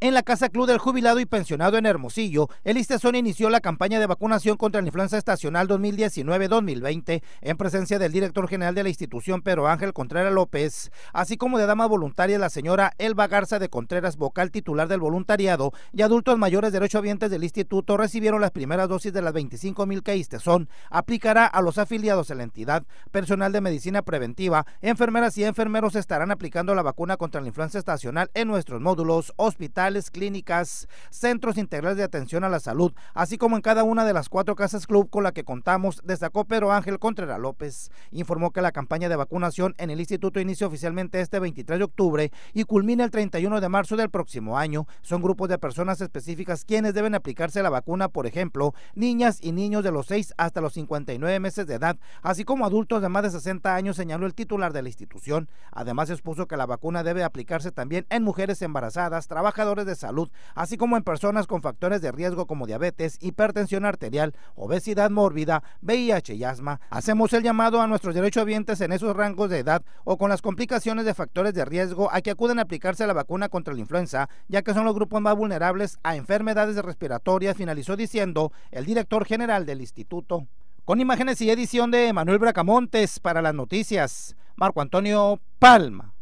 En la Casa Club del Jubilado y Pensionado en Hermosillo, el Istezón inició la campaña de vacunación contra la influenza estacional 2019-2020 en presencia del director general de la institución, Pedro Ángel Contreras López, así como de dama voluntaria, la señora Elba Garza de Contreras, vocal titular del voluntariado, y adultos mayores derechohabientes del instituto recibieron las primeras dosis de las 25 mil que Istezón aplicará a los afiliados a la entidad. Personal de medicina preventiva, enfermeras y enfermeros estarán aplicando la vacuna contra la influenza estacional en nuestros módulos, hospital clínicas, centros integrales de atención a la salud, así como en cada una de las cuatro casas club con la que contamos, destacó Pedro Ángel Contreras López. Informó que la campaña de vacunación en el instituto inicia oficialmente este 23 de octubre y culmina el 31 de marzo del próximo año. Son grupos de personas específicas quienes deben aplicarse la vacuna, por ejemplo, niñas y niños de los 6 hasta los 59 meses de edad, así como adultos de más de 60 años, señaló el titular de la institución. Además expuso que la vacuna debe aplicarse también en mujeres embarazadas, trabajadores de salud, así como en personas con factores de riesgo como diabetes, hipertensión arterial, obesidad mórbida, VIH y asma. Hacemos el llamado a nuestros derechohabientes en esos rangos de edad o con las complicaciones de factores de riesgo a que acuden a aplicarse la vacuna contra la influenza, ya que son los grupos más vulnerables a enfermedades respiratorias, finalizó diciendo el director general del instituto. Con imágenes y edición de Manuel Bracamontes para las noticias, Marco Antonio Palma.